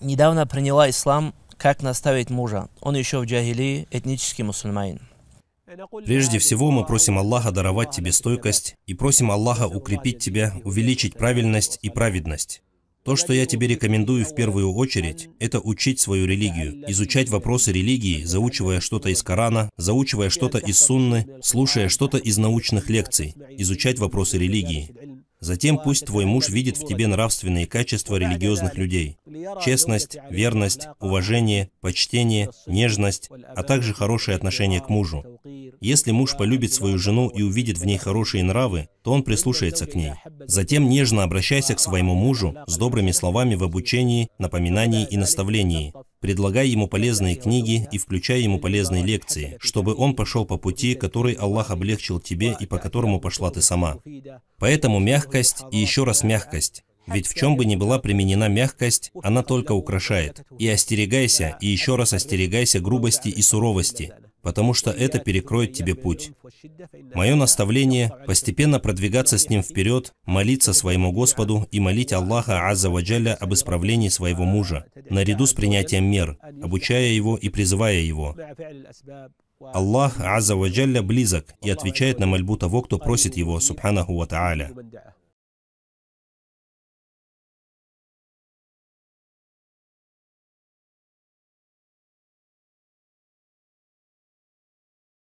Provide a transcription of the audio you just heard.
недавно приняла ислам как наставить мужа. Он еще в джагили этнический мусульманин. Прежде всего мы просим Аллаха даровать тебе стойкость и просим Аллаха укрепить тебя, увеличить правильность и праведность. То, что я тебе рекомендую в первую очередь, это учить свою религию, изучать вопросы религии, заучивая что-то из Корана, заучивая что-то из Сунны, слушая что-то из научных лекций, изучать вопросы религии. Затем пусть твой муж видит в тебе нравственные качества религиозных людей. Честность, верность, уважение, почтение, нежность, а также хорошее отношение к мужу. Если муж полюбит свою жену и увидит в ней хорошие нравы, то он прислушается к ней. Затем нежно обращайся к своему мужу с добрыми словами в обучении, напоминании и наставлении, Предлагай ему полезные книги и включай ему полезные лекции, чтобы он пошел по пути, который Аллах облегчил тебе и по которому пошла ты сама. Поэтому мягкость и еще раз мягкость. Ведь в чем бы ни была применена мягкость, она только украшает. И остерегайся, и еще раз остерегайся грубости и суровости, потому что это перекроет тебе путь. Мое наставление – постепенно продвигаться с ним вперед, молиться своему Господу и молить Аллаха Азza Ваджаля об исправлении своего мужа, наряду с принятием мер, обучая его и призывая его. Аллах Азза Ваджалля близок и отвечает на мольбу того, кто просит его, субханаху ва тааля.